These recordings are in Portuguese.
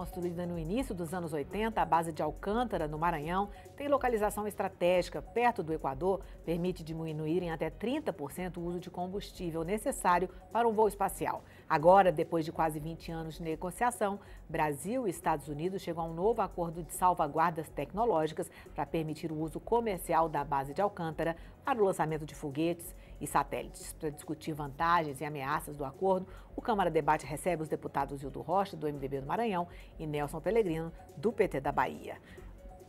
Construída no início dos anos 80, a base de Alcântara, no Maranhão, tem localização estratégica perto do Equador, permite diminuir em até 30% o uso de combustível necessário para um voo espacial. Agora, depois de quase 20 anos de negociação, Brasil e Estados Unidos chegam a um novo acordo de salvaguardas tecnológicas para permitir o uso comercial da base de Alcântara para o lançamento de foguetes e satélites. Para discutir vantagens e ameaças do acordo, o Câmara Debate recebe os deputados Hildo Rocha, do MDB do Maranhão, e Nelson Pellegrino, do PT da Bahia.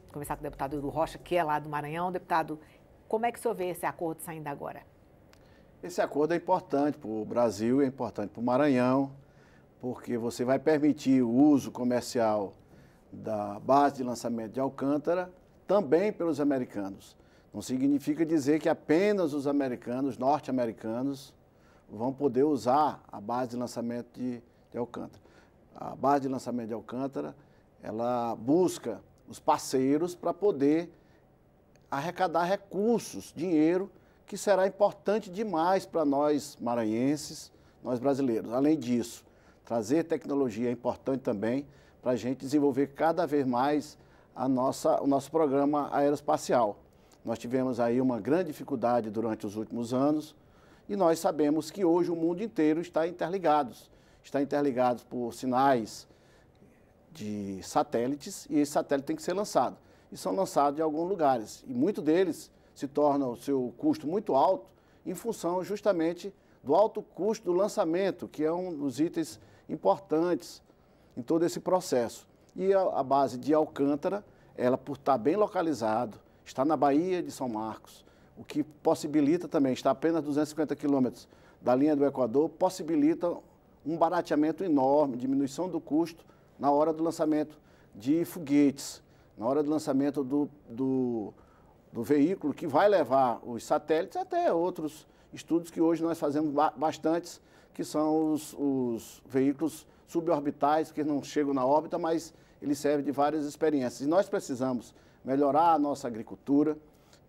Vou começar com o deputado Hildo Rocha, que é lá do Maranhão. Deputado, como é que o senhor vê esse acordo saindo agora? Esse acordo é importante para o Brasil, é importante para o Maranhão, porque você vai permitir o uso comercial da base de lançamento de Alcântara também pelos americanos. Não significa dizer que apenas os americanos, norte-americanos, vão poder usar a base de lançamento de, de, Alcântara. A base de lançamento de Alcântara, ela busca os parceiros para poder arrecadar recursos, dinheiro, que será importante demais para nós maranhenses, nós brasileiros. Além disso, trazer tecnologia é importante também para a gente desenvolver cada vez mais a nossa, o nosso programa aeroespacial. Nós tivemos aí uma grande dificuldade durante os últimos anos e nós sabemos que hoje o mundo inteiro está interligado. Está interligado por sinais de satélites e esse satélite tem que ser lançado. E são lançados em alguns lugares. E muitos deles se tornam o seu custo muito alto em função justamente do alto custo do lançamento, que é um dos itens importantes em todo esse processo. E a, a base de Alcântara, ela por estar bem localizado, está na Bahia de São Marcos, o que possibilita também, está apenas 250 quilômetros da linha do Equador, possibilita um barateamento enorme, diminuição do custo na hora do lançamento de foguetes, na hora do lançamento do, do, do veículo que vai levar os satélites até outros estudos que hoje nós fazemos bastantes, que são os, os veículos suborbitais, que não chegam na órbita, mas eles servem de várias experiências. E nós precisamos melhorar a nossa agricultura,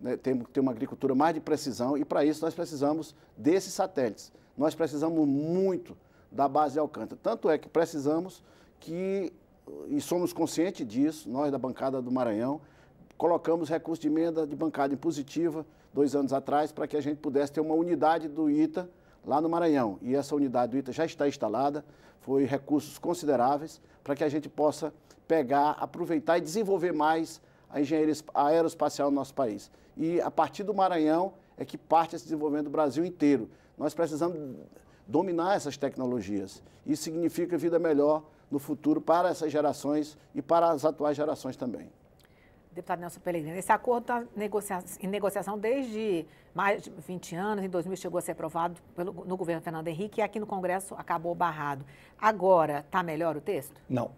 né, temos que ter uma agricultura mais de precisão e para isso nós precisamos desses satélites. Nós precisamos muito da base de Alcântara. Tanto é que precisamos que, e somos conscientes disso, nós da bancada do Maranhão, colocamos recurso de emenda de bancada impositiva dois anos atrás para que a gente pudesse ter uma unidade do ITA lá no Maranhão. E essa unidade do ITA já está instalada, foi recursos consideráveis para que a gente possa pegar, aproveitar e desenvolver mais a engenharia aeroespacial no nosso país. E a partir do Maranhão é que parte esse desenvolvimento do Brasil inteiro. Nós precisamos dominar essas tecnologias. Isso significa vida melhor no futuro para essas gerações e para as atuais gerações também. Deputado Nelson Pelegrino, esse acordo está em negociação desde mais de 20 anos, em 2000 chegou a ser aprovado pelo, no governo Fernando Henrique e aqui no Congresso acabou barrado. Agora, está melhor o texto? Não.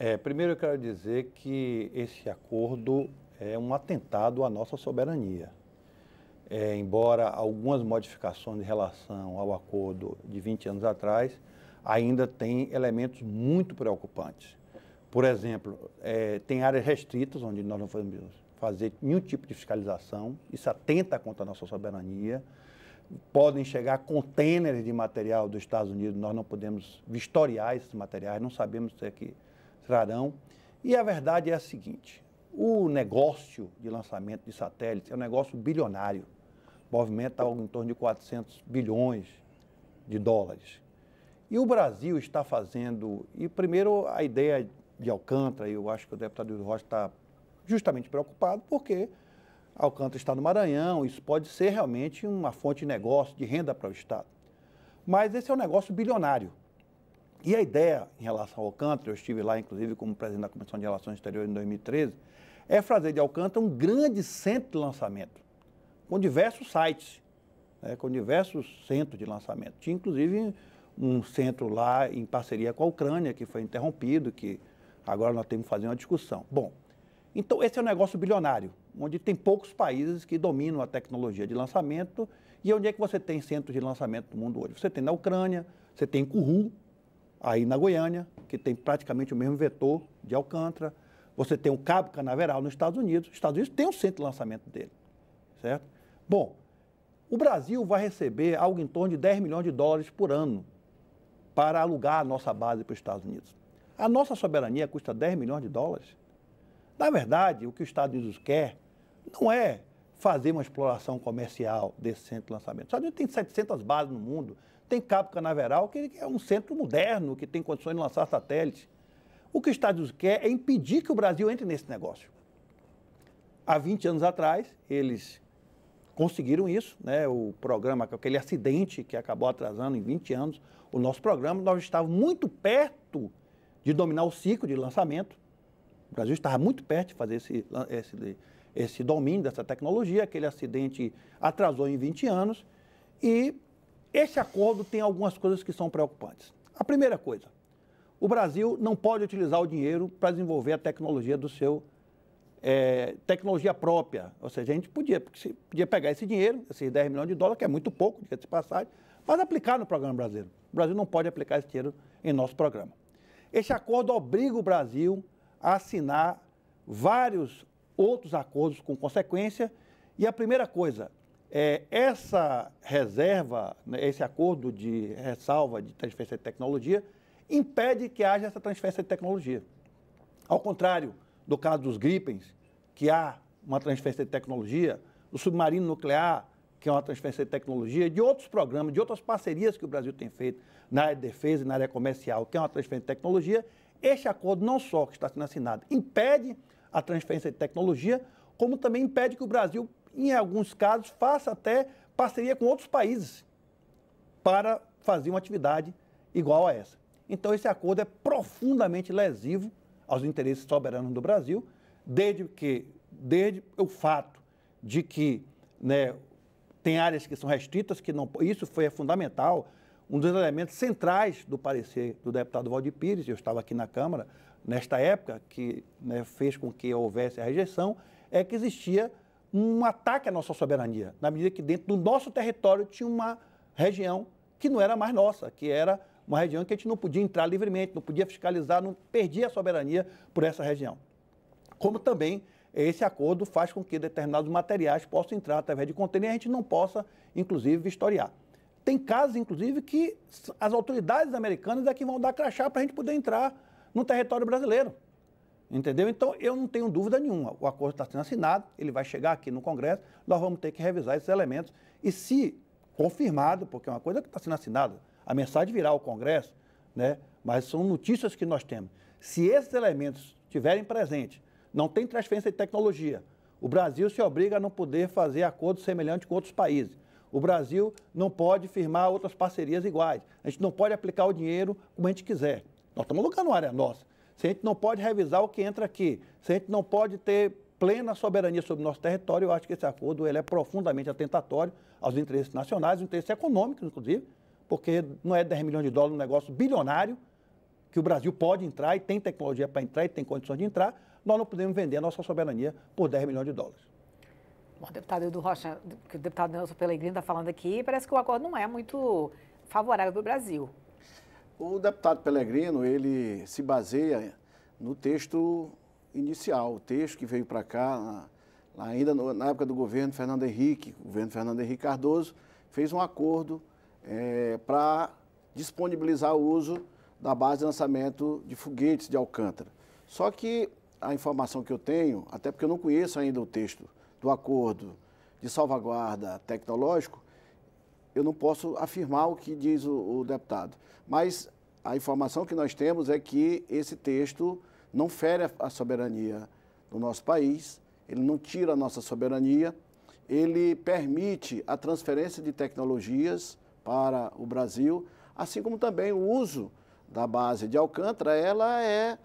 É, primeiro eu quero dizer que esse acordo é um atentado à nossa soberania. É, embora algumas modificações em relação ao acordo de 20 anos atrás, ainda tem elementos muito preocupantes. Por exemplo, é, tem áreas restritas onde nós não podemos fazer nenhum tipo de fiscalização, isso atenta contra a nossa soberania. Podem chegar contêineres de material dos Estados Unidos, nós não podemos vistoriar esses materiais, não sabemos se é que trarão. E a verdade é a seguinte: o negócio de lançamento de satélites é um negócio bilionário. Movimenta algo em torno de 400 bilhões de dólares. E o Brasil está fazendo. E primeiro a ideia de Alcântara, e eu acho que o deputado Hildo Rocha está justamente preocupado, porque Alcântara está no Maranhão, isso pode ser realmente uma fonte de negócio, de renda para o Estado. Mas esse é um negócio bilionário. E a ideia em relação ao Alcântara, eu estive lá, inclusive, como presidente da Comissão de Relações Exteriores em 2013, é fazer de Alcântara um grande centro de lançamento, com diversos sites, né, com diversos centros de lançamento. Tinha, inclusive, um centro lá em parceria com a Ucrânia, que foi interrompido, que agora nós temos que fazer uma discussão. Bom, então esse é um negócio bilionário, onde tem poucos países que dominam a tecnologia de lançamento. E onde é que você tem centros de lançamento no mundo hoje? Você tem na Ucrânia, você tem em Kourou, aí na Goiânia, que tem praticamente o mesmo vetor de Alcântara. Você tem o Cabo Canaveral nos Estados Unidos. Os Estados Unidos tem um centro de lançamento dele, certo? Bom, o Brasil vai receber algo em torno de 10 milhões de dólares por ano para alugar a nossa base para os Estados Unidos. A nossa soberania custa 10 milhões de dólares. Na verdade, o que os Estados Unidos quer não é fazer uma exploração comercial desse centro de lançamento. Os Estados Unidos tem 700 bases no mundo, tem Cabo Canaveral, que é um centro moderno, que tem condições de lançar satélites. O que os Estados Unidos quer é impedir que o Brasil entre nesse negócio. Há 20 anos atrás, eles conseguiram isso, né? o programa, aquele acidente que acabou atrasando em 20 anos, o nosso programa, nós estávamos muito perto de dominar o ciclo de lançamento. O Brasil estava muito perto de fazer esse, esse, esse domínio dessa tecnologia, aquele acidente atrasou em 20 anos e esse acordo tem algumas coisas que são preocupantes. A primeira coisa, o Brasil não pode utilizar o dinheiro para desenvolver a tecnologia do seu é, tecnologia própria. Ou seja, a gente podia, podia pegar esse dinheiro, esses 10 milhões de dólares, que é muito pouco, de passagem, mas aplicar no programa brasileiro. O Brasil não pode aplicar esse dinheiro em nosso programa. Este acordo obriga o Brasil a assinar vários outros acordos com consequência. E a primeira coisa, é, essa reserva, né, esse acordo de ressalva de transferência de tecnologia, impede que haja essa transferência de tecnologia. Ao contrário do caso dos Gripens, que há uma transferência de tecnologia, do submarino nuclear, que é uma transferência de tecnologia, de outros programas, de outras parcerias que o Brasil tem feito na área de defesa e na área comercial, que é uma transferência de tecnologia, este acordo não só que está sendo assinado impede a transferência de tecnologia, como também impede que o Brasil em alguns casos, faça até parceria com outros países para fazer uma atividade igual a essa. Então, esse acordo é profundamente lesivo aos interesses soberanos do Brasil, desde que, desde o fato de que né, tem áreas que são restritas, que não. Isso foi fundamental. Um dos elementos centrais do parecer do deputado Valdir Pires, eu estava aqui na Câmara nesta época, que né, fez com que houvesse a rejeição, é que existia um ataque à nossa soberania, na medida que dentro do nosso território tinha uma região que não era mais nossa, que era uma região que a gente não podia entrar livremente, não podia fiscalizar, não perdia a soberania por essa região. Como também esse acordo faz com que determinados materiais possam entrar através de contêiner e a gente não possa, inclusive, vistoriar. Tem casos, inclusive, que as autoridades americanas é que vão dar crachá para a gente poder entrar no território brasileiro. Entendeu? Então, eu não tenho dúvida nenhuma. O acordo está sendo assinado, ele vai chegar aqui no Congresso, nós vamos ter que revisar esses elementos. E se confirmado, porque é uma coisa que está sendo assinada, a mensagem virá ao Congresso, né? mas são notícias que nós temos. Se esses elementos estiverem presentes, não tem transferência de tecnologia. O Brasil se obriga a não poder fazer acordos semelhantes com outros países. O Brasil não pode firmar outras parcerias iguais. A gente não pode aplicar o dinheiro como a gente quiser. Nós estamos no lugar área nossa se a gente não pode revisar o que entra aqui, se a gente não pode ter plena soberania sobre o nosso território, eu acho que esse acordo ele é profundamente atentatório aos interesses nacionais, interesses econômicos, inclusive, porque não é 10 milhões de dólares um negócio bilionário que o Brasil pode entrar e tem tecnologia para entrar e tem condições de entrar, nós não podemos vender a nossa soberania por 10 milhões de dólares. Bom, deputado Edu Rocha, que o deputado Nelson Pelegrini está falando aqui, parece que o acordo não é muito favorável para o Brasil. O deputado Pelegrino, ele se baseia no texto inicial, o texto que veio para cá, ainda na época do governo Fernando Henrique, o governo Fernando Henrique Cardoso, fez um acordo é, para disponibilizar o uso da base de lançamento de foguetes de Alcântara. Só que a informação que eu tenho, até porque eu não conheço ainda o texto do acordo de salvaguarda tecnológico, eu não posso afirmar o que diz o, o deputado. Mas a informação que nós temos é que esse texto não fere a soberania do nosso país, ele não tira a nossa soberania, ele permite a transferência de tecnologias para o Brasil, assim como também o uso da base de Alcântara, ela é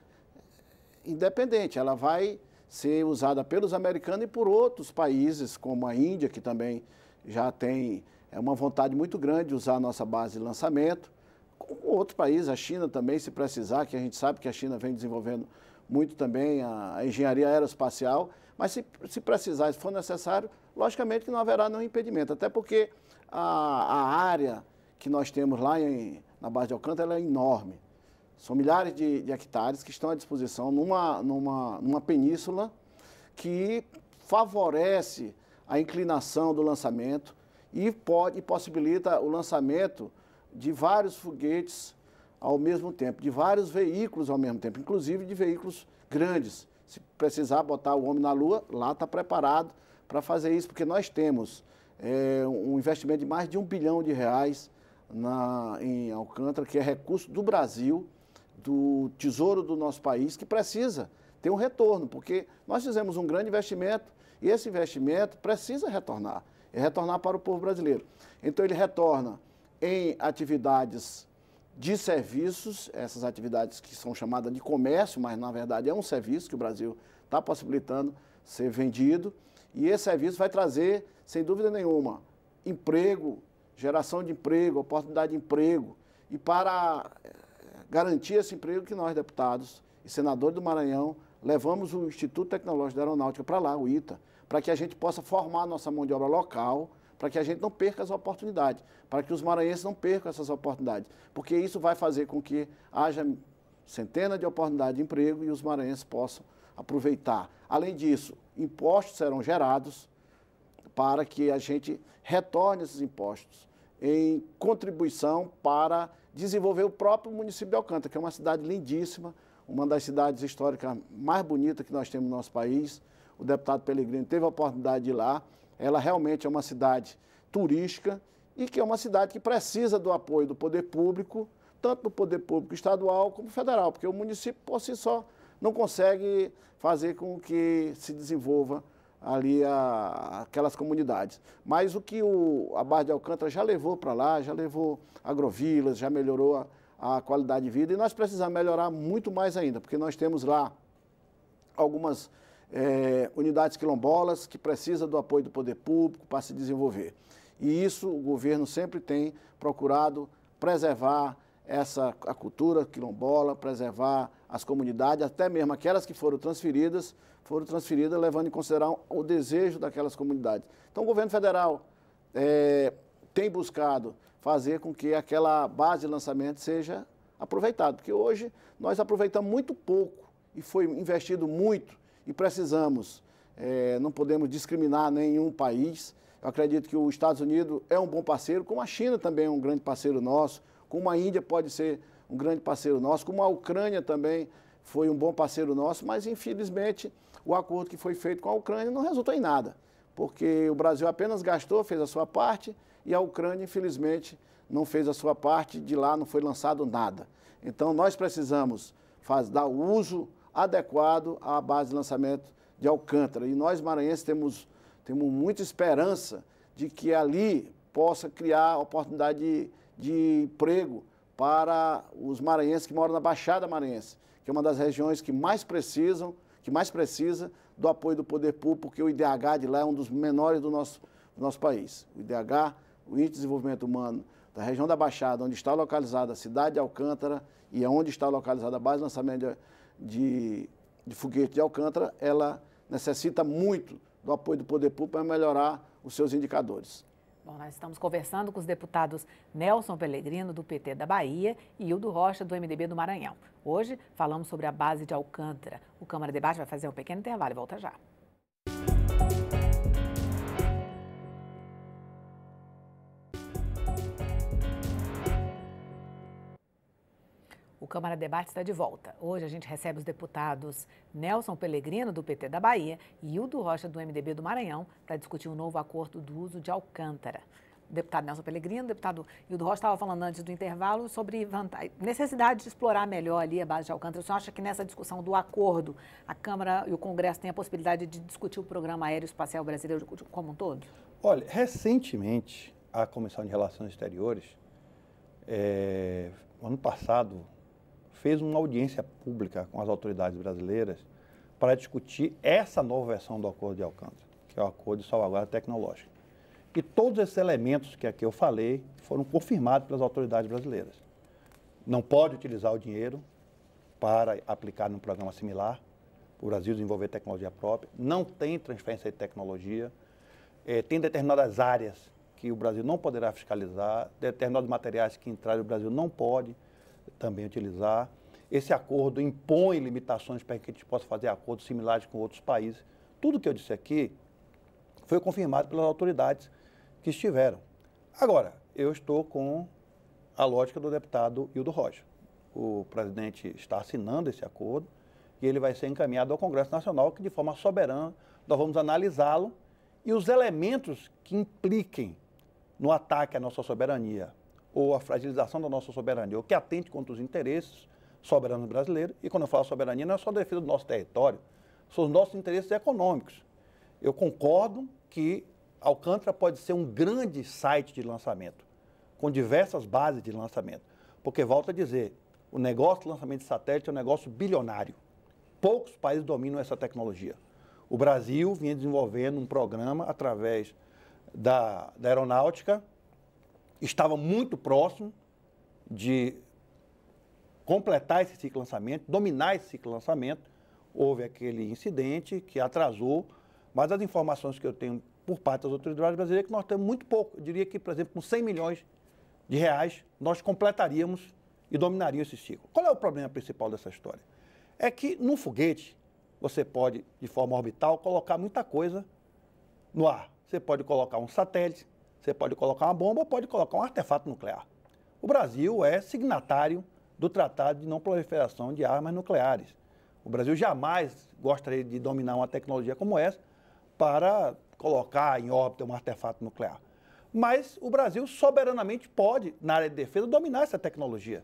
independente, ela vai ser usada pelos americanos e por outros países, como a Índia, que também já tem é uma vontade muito grande de usar a nossa base de lançamento. Com outro país, a China também, se precisar, que a gente sabe que a China vem desenvolvendo muito também a, a engenharia aeroespacial, mas se, se precisar, se for necessário, logicamente que não haverá nenhum impedimento, até porque a, a área que nós temos lá em, na base de Alcântara é enorme. São milhares de, de, hectares que estão à disposição numa, numa, numa península que favorece a inclinação do lançamento, e, pode, e possibilita o lançamento de vários foguetes ao mesmo tempo, de vários veículos ao mesmo tempo, inclusive de veículos grandes. Se precisar botar o homem na Lua, lá está preparado para fazer isso, porque nós temos é, um investimento de mais de um bilhão de reais na, em Alcântara, que é recurso do Brasil, do tesouro do nosso país, que precisa ter um retorno, porque nós fizemos um grande investimento e esse investimento precisa retornar e é retornar para o povo brasileiro. Então ele retorna em atividades de serviços, essas atividades que são chamadas de comércio, mas na verdade é um serviço que o Brasil está possibilitando ser vendido. E esse serviço vai trazer, sem dúvida nenhuma, emprego, geração de emprego, oportunidade de emprego. E para eh, garantir esse emprego que nós, deputados e senadores do Maranhão, levamos o Instituto Tecnológico da Aeronáutica para lá, o ITA, para que a gente possa formar nossa mão de obra local, para que a gente não perca as oportunidades, para que os maranhenses não percam essas oportunidades, porque isso vai fazer com que haja centenas de oportunidades de emprego e os maranhenses possam aproveitar. Além disso, impostos serão gerados para que a gente retorne esses impostos em contribuição para desenvolver o próprio município de Alcântara, que é uma cidade lindíssima, uma das cidades históricas mais bonitas que nós temos no nosso país o deputado Pellegrini teve a oportunidade de ir lá. Ela realmente é uma cidade turística e que é uma cidade que precisa do apoio do poder público, tanto do poder público estadual como federal, porque o município por si só não consegue fazer com que se desenvolva ali a, aquelas comunidades. Mas o que o, a Barra de Alcântara já levou para lá, já levou agrovilas, já melhorou a, a qualidade de vida e nós precisamos melhorar muito mais ainda, porque nós temos lá algumas é, unidades quilombolas que precisa do apoio do poder público para se desenvolver. E isso o governo sempre tem procurado preservar essa a cultura quilombola, preservar as comunidades, até mesmo aquelas que foram transferidas, foram transferidas levando em consideração o desejo daquelas comunidades. Então o governo federal é, tem buscado fazer com que aquela base de lançamento seja aproveitada, porque hoje nós aproveitamos muito pouco e foi investido muito e precisamos. É, não podemos discriminar nenhum país. Eu acredito que os Estados Unidos é um bom parceiro, como a China também é um grande parceiro nosso, como a Índia pode ser um grande parceiro nosso, como a Ucrânia também foi um bom parceiro nosso, mas infelizmente o acordo que foi feito com a Ucrânia não resultou em nada, porque o Brasil apenas gastou, fez a sua parte e a Ucrânia, infelizmente, não fez a sua parte, de lá não foi lançado nada. Então nós precisamos faz, dar uso adequado à base de lançamento de Alcântara. E nós, maranhenses, temos, temos muita esperança de que ali possa criar oportunidade de, de emprego para os maranhenses que moram na Baixada Maranhense, que é uma das regiões que mais precisam, que mais precisa do apoio do poder público, porque o IDH de lá é um dos menores do nosso, do nosso país. O IDH, o Índice de Desenvolvimento Humano da região da Baixada, onde está localizada a cidade de Alcântara e é onde está localizada a base de lançamento de de, de Foguete de Alcântara, ela necessita muito do apoio do poder público para melhorar os seus indicadores. Bom, nós estamos conversando com os deputados Nelson Pellegrino, do PT da Bahia, e Hildo Rocha, do MDB do Maranhão. Hoje falamos sobre a base de Alcântara. O Câmara Debate vai fazer um pequeno intervalo e volta já. Câmara Debate está de volta. Hoje a gente recebe os deputados Nelson Pelegrino, do PT da Bahia, e Hildo Rocha, do MDB do Maranhão, para discutir o um novo acordo do uso de Alcântara. deputado Nelson Pelegrino, deputado Hildo Rocha estava falando antes do intervalo sobre necessidade de explorar melhor ali a base de Alcântara. O senhor acha que nessa discussão do acordo, a Câmara e o Congresso têm a possibilidade de discutir o programa aeroespacial brasileiro como um todo? Olha, recentemente, a Comissão de Relações Exteriores é, ano passado, fez uma audiência pública com as autoridades brasileiras para discutir essa nova versão do Acordo de Alcântara, que é o Acordo de Salvaguarda Tecnológica. E todos esses elementos que aqui eu falei foram confirmados pelas autoridades brasileiras. Não pode utilizar o dinheiro para aplicar num programa similar, o Brasil desenvolver tecnologia própria, não tem transferência de tecnologia, é, tem determinadas áreas que o Brasil não poderá fiscalizar, determinados materiais que entrarem o Brasil não pode, também utilizar. Esse acordo impõe limitações para que a gente possa fazer acordos similares com outros países. Tudo que eu disse aqui foi confirmado pelas autoridades que estiveram. Agora, eu estou com a lógica do deputado Hildo Rocha. O presidente está assinando esse acordo e ele vai ser encaminhado ao Congresso Nacional, que de forma soberana nós vamos analisá-lo e os elementos que impliquem no ataque à nossa soberania ou a fragilização da nossa soberania, ou que atente contra os interesses soberanos brasileiros. E quando eu falo soberania, não é só a defesa do nosso território, são os nossos interesses econômicos. Eu concordo que Alcântara pode ser um grande site de lançamento, com diversas bases de lançamento. Porque, volto a dizer, o negócio de lançamento de satélite é um negócio bilionário. Poucos países dominam essa tecnologia. O Brasil vinha desenvolvendo um programa através da, da aeronáutica, estava muito próximo de completar esse ciclo de lançamento, dominar esse ciclo de lançamento. Houve aquele incidente que atrasou, mas as informações que eu tenho por parte das autoridades brasileiras é que nós temos muito pouco. Eu diria que, por exemplo, com 100 milhões de reais, nós completaríamos e dominaríamos esse ciclo. Qual é o problema principal dessa história? É que num foguete você pode, de forma orbital, colocar muita coisa no ar. Você pode colocar um satélite, você pode colocar uma bomba, pode colocar um artefato nuclear. O Brasil é signatário do Tratado de Não Proliferação de Armas Nucleares. O Brasil jamais gostaria de dominar uma tecnologia como essa para colocar em órbita um artefato nuclear. Mas o Brasil soberanamente pode, na área de defesa, dominar essa tecnologia,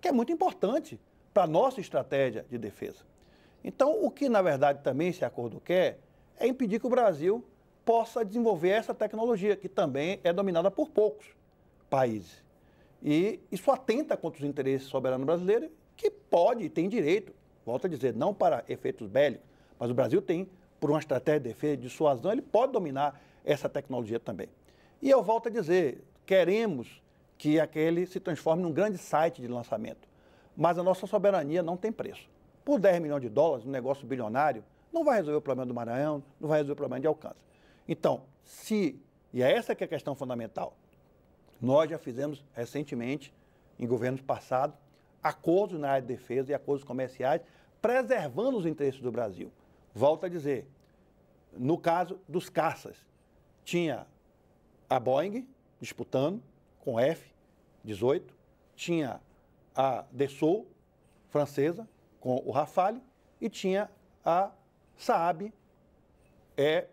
que é muito importante para a nossa estratégia de defesa. Então, o que na verdade também esse acordo quer é impedir que o Brasil possa desenvolver essa tecnologia, que também é dominada por poucos países. E isso atenta contra os interesses soberanos brasileiros, que pode e tem direito, volto a dizer, não para efeitos bélicos, mas o Brasil tem, por uma estratégia de defesa de suazão, ele pode dominar essa tecnologia também. E eu volto a dizer, queremos que aquele se transforme num grande site de lançamento, mas a nossa soberania não tem preço. Por 10 milhões de dólares, um negócio bilionário, não vai resolver o problema do Maranhão, não vai resolver o problema de Alcântara. Então, se, e é essa que é a questão fundamental, nós já fizemos recentemente, em governos passados, acordos na área de defesa e acordos comerciais, preservando os interesses do Brasil. Volto a dizer, no caso dos caças, tinha a Boeing disputando com F-18, tinha a Dassault francesa com o Rafale e tinha a Saab é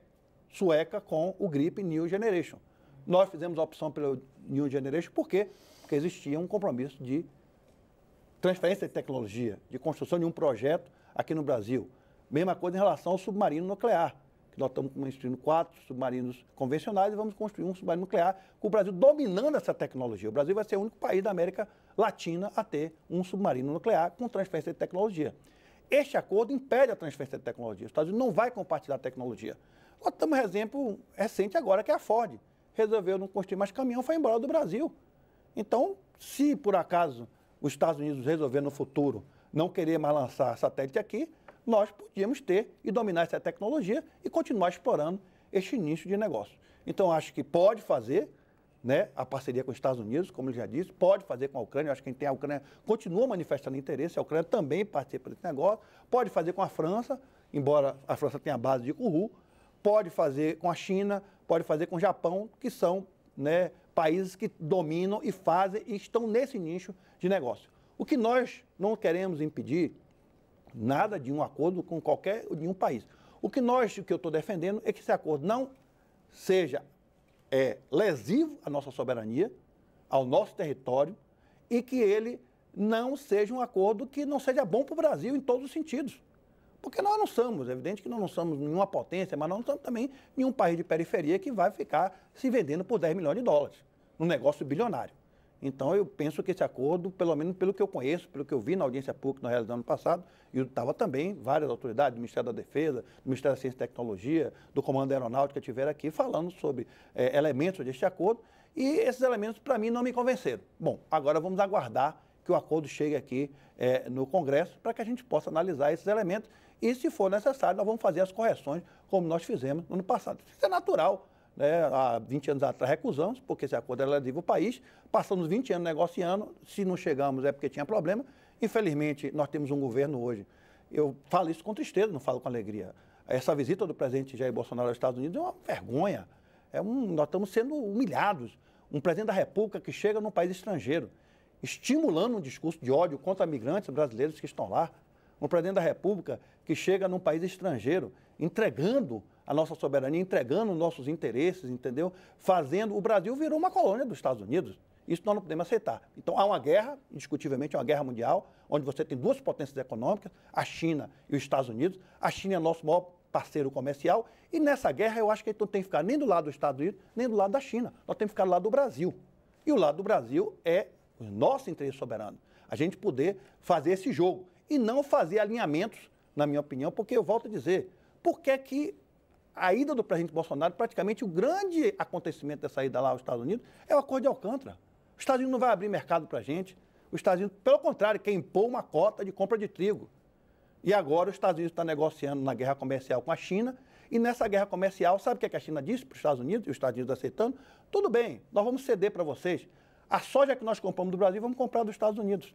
sueca com o GRIP New Generation. Nós fizemos a opção pelo New Generation por quê? Porque existia um compromisso de transferência de tecnologia, de construção de um projeto aqui no Brasil. Mesma coisa em relação ao submarino nuclear. Que nós estamos construindo quatro submarinos convencionais e vamos construir um submarino nuclear com o Brasil dominando essa tecnologia. O Brasil vai ser o único país da América Latina a ter um submarino nuclear com transferência de tecnologia. Este acordo impede a transferência de tecnologia. Os Estados Unidos não vai compartilhar tecnologia. Nós temos um exemplo recente agora, que é a Ford. Resolveu não construir mais caminhão, foi embora do Brasil. Então, se por acaso os Estados Unidos resolver no futuro não querer mais lançar satélite aqui, nós podíamos ter e dominar essa tecnologia e continuar explorando este nicho de negócio. Então, acho que pode fazer né, a parceria com os Estados Unidos, como eu já disse, pode fazer com a Ucrânia. acho que quem tem a Ucrânia continua manifestando interesse, a Ucrânia também participa desse negócio, pode fazer com a França, embora a França tenha a base de Kourou, pode fazer com a China, pode fazer com o Japão, que são né, países que dominam e fazem e estão nesse nicho de negócio. O que nós não queremos impedir nada de um acordo com qualquer de um país. O que nós, o que eu estou defendendo é que esse acordo não seja é, lesivo à nossa soberania, ao nosso território e que ele não seja um acordo que não seja bom para o Brasil em todos os sentidos. Porque nós não somos, é evidente que nós não somos nenhuma potência, mas nós não somos também nenhum país de periferia que vai ficar se vendendo por 10 milhões de dólares, num negócio bilionário. Então, eu penso que esse acordo, pelo menos pelo que eu conheço, pelo que eu vi na audiência pública na realidade do no ano passado, e estava também várias autoridades do Ministério da Defesa, do Ministério da Ciência e Tecnologia, do Comando da Aeronáutica estiveram aqui falando sobre é, elementos deste acordo, e esses elementos, para mim, não me convenceram. Bom, agora vamos aguardar que o acordo chegue aqui é, no Congresso para que a gente possa analisar esses elementos e, se for necessário, nós vamos fazer as correções, como nós fizemos no ano passado. Isso é natural. Né? Há 20 anos atrás recusamos, porque esse acordo era lesivo ao país. Passamos 20 anos negociando, se não chegamos é porque tinha problema. Infelizmente, nós temos um governo hoje. Eu falo isso com tristeza, não falo com alegria. Essa visita do presidente Jair Bolsonaro aos Estados Unidos é uma vergonha. É um, nós estamos sendo humilhados. Um presidente da República que chega num país estrangeiro, estimulando um discurso de ódio contra migrantes brasileiros que estão lá. Um presidente da República que chega num país estrangeiro, entregando a nossa soberania, entregando nossos interesses, entendeu? Fazendo. O Brasil virou uma colônia dos Estados Unidos. Isso nós não podemos aceitar. Então há uma guerra, indiscutivelmente, uma guerra mundial, onde você tem duas potências econômicas, a China e os Estados Unidos. A China é nosso maior parceiro comercial, e nessa guerra eu acho que a gente não tem que ficar nem do lado dos Estados Unidos, nem do lado da China. Nós temos que ficar do lado do Brasil. E o lado do Brasil é o nosso interesse soberano. A gente poder fazer esse jogo e não fazer alinhamentos na minha opinião, porque eu volto a dizer, por que é que a ida do presidente Bolsonaro, praticamente o grande acontecimento dessa ida lá aos Estados Unidos, é o acordo de Alcântara. Os Estados Unidos não vai abrir mercado para a gente. Os Estados Unidos, pelo contrário, quer impor uma cota de compra de trigo. E agora os Estados Unidos estão tá negociando na guerra comercial com a China. E nessa guerra comercial, sabe o que, é que a China disse para os Estados Unidos? E os Estados Unidos aceitando? Tudo bem, nós vamos ceder para vocês. A soja que nós compramos do Brasil, vamos comprar dos Estados Unidos.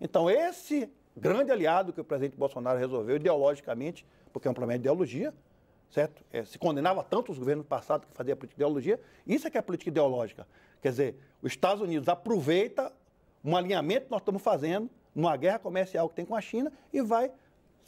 Então, esse grande aliado que o presidente Bolsonaro resolveu ideologicamente, porque é um problema de ideologia, certo? É, se condenava tanto os governos passados que faziam política de ideologia. Isso é que é política ideológica. Quer dizer, os Estados Unidos aproveita um alinhamento que nós estamos fazendo numa guerra comercial que tem com a China e vai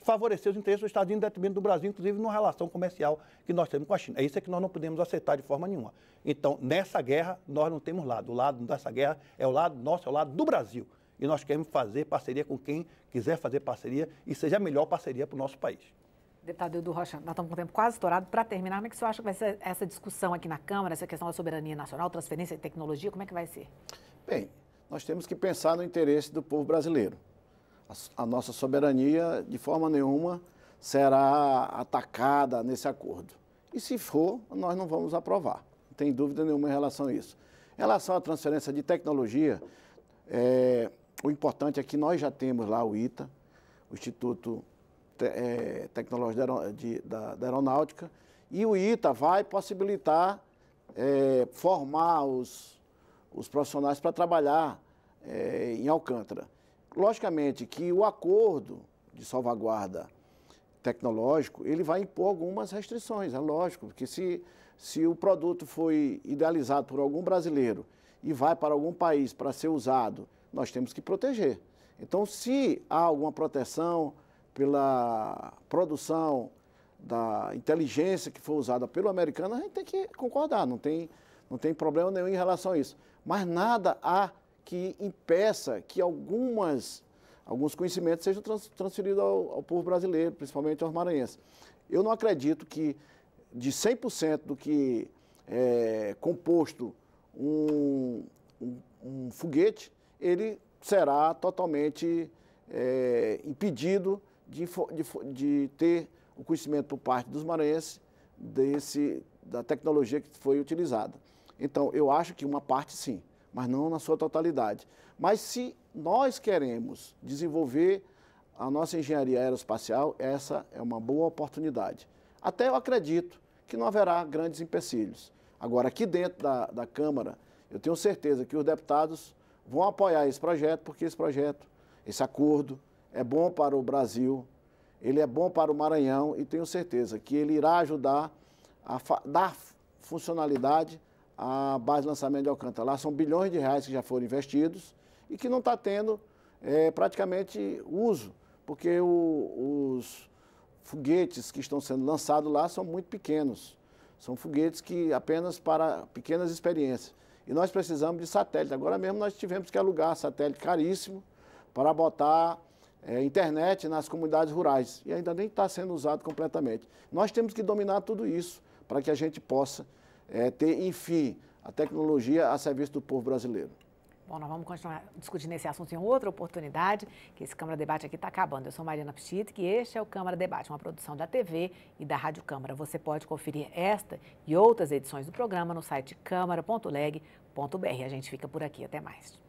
favorecer os interesses dos Estados Unidos em detrimento do Brasil, inclusive numa relação comercial que nós temos com a China. É isso que nós não podemos aceitar de forma nenhuma. Então, nessa guerra, nós não temos lado. O lado dessa guerra é o lado nosso, é o lado do Brasil e nós queremos fazer parceria com quem quiser fazer parceria e seja a melhor parceria para o nosso país. Deputado Edu Rocha, nós estamos com o tempo quase estourado. Para terminar, como é que o senhor acha que vai ser essa discussão aqui na Câmara, essa questão da soberania nacional, transferência de tecnologia, como é que vai ser? Bem, nós temos que pensar no interesse do povo brasileiro. A, a nossa soberania, de forma nenhuma, será atacada nesse acordo. E se for, nós não vamos aprovar. Não tem dúvida nenhuma em relação a isso. Em relação à transferência de tecnologia, é, o importante é que nós já temos lá o ITA, o Instituto é, Tecnológico de, da, da Aeronáutica, e o ITA vai possibilitar é, formar os, os profissionais para trabalhar é, em Alcântara. Logicamente que o acordo de salvaguarda tecnológico, ele vai impor algumas restrições, é lógico, porque se, se o produto foi idealizado por algum brasileiro e vai para algum país para ser usado nós temos que proteger. Então, se há alguma proteção pela produção da inteligência que foi usada pelo americano, a gente tem que concordar, não tem, não tem problema nenhum em relação a isso. Mas nada há que impeça que algumas, alguns conhecimentos sejam trans, transferidos ao, ao, povo brasileiro, principalmente aos maranhenses. Eu não acredito que de 100% do que é composto um, um, um foguete, ele será totalmente é, impedido de, de, de, ter o conhecimento por parte dos maranhenses desse, da tecnologia que foi utilizada. Então, eu acho que uma parte sim, mas não na sua totalidade. Mas se nós queremos desenvolver a nossa engenharia aeroespacial, essa é uma boa oportunidade. Até eu acredito que não haverá grandes empecilhos. Agora, aqui dentro da, da Câmara, eu tenho certeza que os deputados vão apoiar esse projeto, porque esse projeto, esse acordo, é bom para o Brasil, ele é bom para o Maranhão e tenho certeza que ele irá ajudar a dar funcionalidade à base de lançamento de Alcântara. Lá são bilhões de reais que já foram investidos e que não está tendo é, praticamente uso, porque o, os foguetes que estão sendo lançados lá são muito pequenos. São foguetes que apenas para pequenas experiências e nós precisamos de satélite. Agora mesmo nós tivemos que alugar satélite caríssimo para botar é, internet nas comunidades rurais e ainda nem está sendo usado completamente. Nós temos que dominar tudo isso para que a gente possa é, ter, enfim, a tecnologia a serviço do povo brasileiro. Bom, nós vamos continuar discutindo esse assunto em outra oportunidade, que esse Câmara Debate aqui está acabando. Eu sou Mariana Pchit que este é o Câmara Debate, uma produção da TV e da Rádio Câmara. Você pode conferir esta e outras edições do programa no site câmara.leg.br. A gente fica por aqui. Até mais.